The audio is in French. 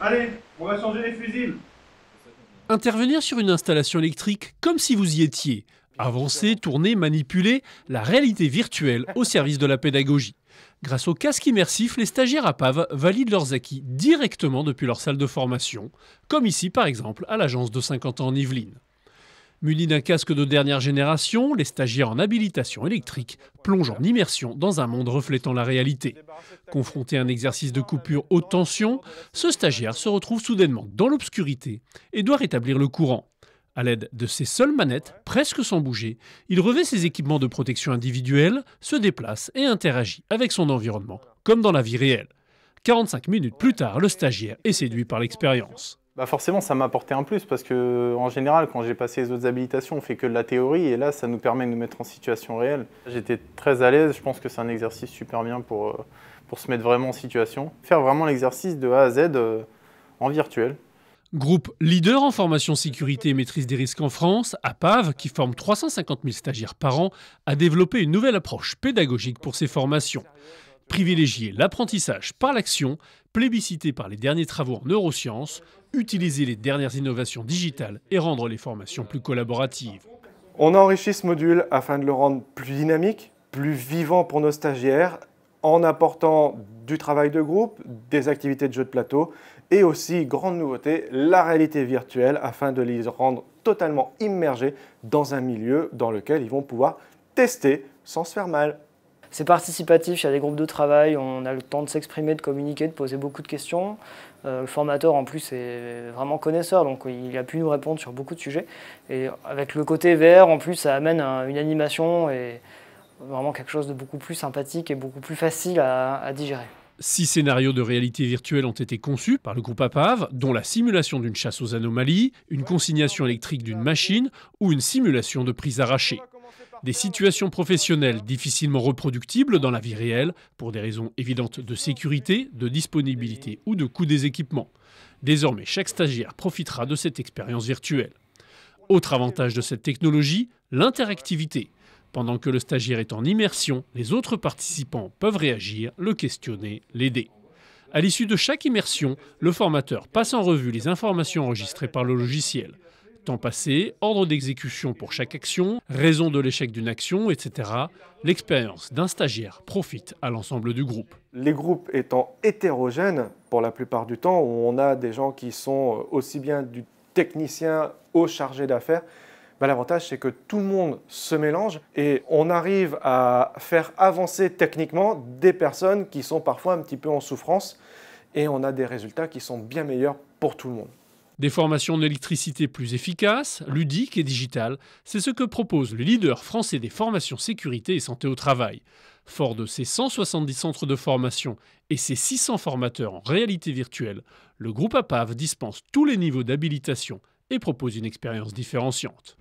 Allez, on va changer les fusils. Intervenir sur une installation électrique comme si vous y étiez. Avancer, tourner, manipuler, la réalité virtuelle au service de la pédagogie. Grâce au casque immersif, les stagiaires à valident leurs acquis directement depuis leur salle de formation, comme ici par exemple à l'agence de 50 ans en Yvelines. Muni d'un casque de dernière génération, les stagiaires en habilitation électrique plongent en immersion dans un monde reflétant la réalité. Confronté à un exercice de coupure haute tension, ce stagiaire se retrouve soudainement dans l'obscurité et doit rétablir le courant. À l'aide de ses seules manettes, presque sans bouger, il revêt ses équipements de protection individuelle, se déplace et interagit avec son environnement, comme dans la vie réelle. 45 minutes plus tard, le stagiaire est séduit par l'expérience. Bah, forcément, ça m'a apporté un plus parce que, en général, quand j'ai passé les autres habilitations, on fait que de la théorie et là, ça nous permet de nous mettre en situation réelle. J'étais très à l'aise, je pense que c'est un exercice super bien pour, euh, pour se mettre vraiment en situation. Faire vraiment l'exercice de A à Z euh, en virtuel. Groupe leader en formation sécurité et maîtrise des risques en France, APAV, qui forme 350 000 stagiaires par an, a développé une nouvelle approche pédagogique pour ses formations. Privilégier l'apprentissage par l'action, plébiscité par les derniers travaux en neurosciences, utiliser les dernières innovations digitales et rendre les formations plus collaboratives. On a enrichi ce module afin de le rendre plus dynamique, plus vivant pour nos stagiaires, en apportant du travail de groupe, des activités de jeu de plateau et aussi, grande nouveauté, la réalité virtuelle afin de les rendre totalement immergés dans un milieu dans lequel ils vont pouvoir tester sans se faire mal. C'est participatif, il y a des groupes de travail, on a le temps de s'exprimer, de communiquer, de poser beaucoup de questions. Euh, le formateur en plus est vraiment connaisseur, donc il a pu nous répondre sur beaucoup de sujets. Et avec le côté vert, en plus, ça amène une animation et vraiment quelque chose de beaucoup plus sympathique et beaucoup plus facile à digérer. Six scénarios de réalité virtuelle ont été conçus par le groupe APAV, dont la simulation d'une chasse aux anomalies, une consignation électrique d'une machine ou une simulation de prise arrachée. Des situations professionnelles difficilement reproductibles dans la vie réelle, pour des raisons évidentes de sécurité, de disponibilité ou de coût des équipements. Désormais, chaque stagiaire profitera de cette expérience virtuelle. Autre avantage de cette technologie, l'interactivité. Pendant que le stagiaire est en immersion, les autres participants peuvent réagir, le questionner, l'aider. À l'issue de chaque immersion, le formateur passe en revue les informations enregistrées par le logiciel temps passé, ordre d'exécution pour chaque action, raison de l'échec d'une action, etc. L'expérience d'un stagiaire profite à l'ensemble du groupe. Les groupes étant hétérogènes, pour la plupart du temps, où on a des gens qui sont euh, aussi bien du technicien au chargé d'affaires, bah, l'avantage c'est que tout le monde se mélange et on arrive à faire avancer techniquement des personnes qui sont parfois un petit peu en souffrance et on a des résultats qui sont bien meilleurs pour tout le monde. Des formations électricité plus efficaces, ludiques et digitales, c'est ce que propose le leader français des formations sécurité et santé au travail. Fort de ses 170 centres de formation et ses 600 formateurs en réalité virtuelle, le groupe APAV dispense tous les niveaux d'habilitation et propose une expérience différenciante.